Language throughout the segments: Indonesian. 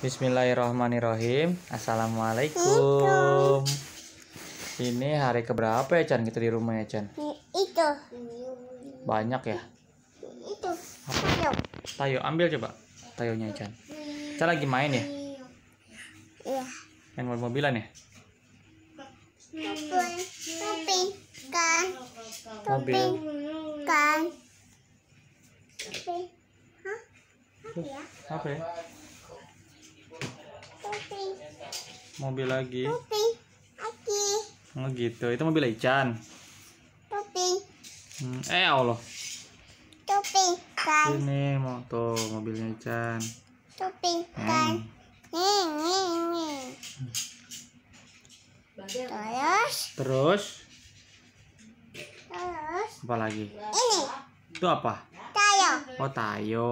Bismillahirrahmanirrahim Assalamualaikum itu. Ini hari keberapa ya Chan kita di rumah ya Chan? Itu Banyak ya? Itu Tayo Tayo ambil coba Tayonya Chan Chan lagi main ya? Iya Main mobil-mobilan ya? Toping kan Mobil kan Toping Apa ya? Apa ya? mobil lagi oh gitu itu mobil Ican hmm. eh Allah kan. ini motor mobilnya Ican hmm. kan. terus terus terus apa lagi ini itu apa tayo oh tayo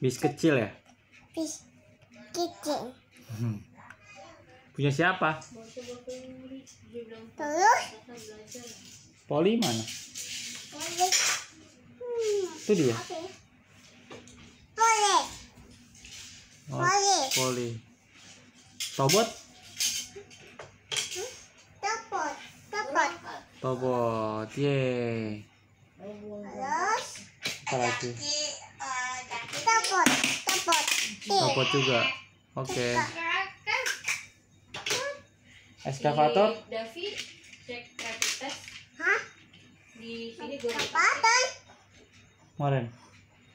bis kecil ya bis kucing. Hmm. Punya siapa? Terus? Poli mana? Poli. Hmm. Itu dia. Poli. Oh, poli. Poli. Tobot? Tobot. Tobot. Tobot. Ye. Terus? Apa lagi? Eh, Tobot copot copot juga oke okay. eskavator Davi cek rapid test hah di sini gue kepatan kemarin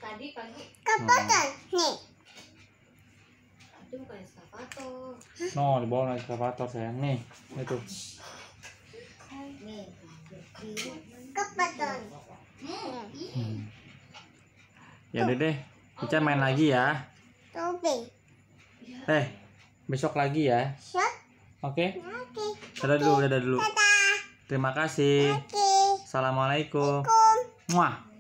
tadi pagi kapan nih itu bukan eskavator no di bawah nih eskavator sayang nih itu kapan hmm. ya deh Ica main lagi ya. Eh, besok lagi ya. Oke. Okay? Oke. Okay. dulu, dadah dulu. Dadah. Terima kasih. Oke. Assalamualaikum. Muah.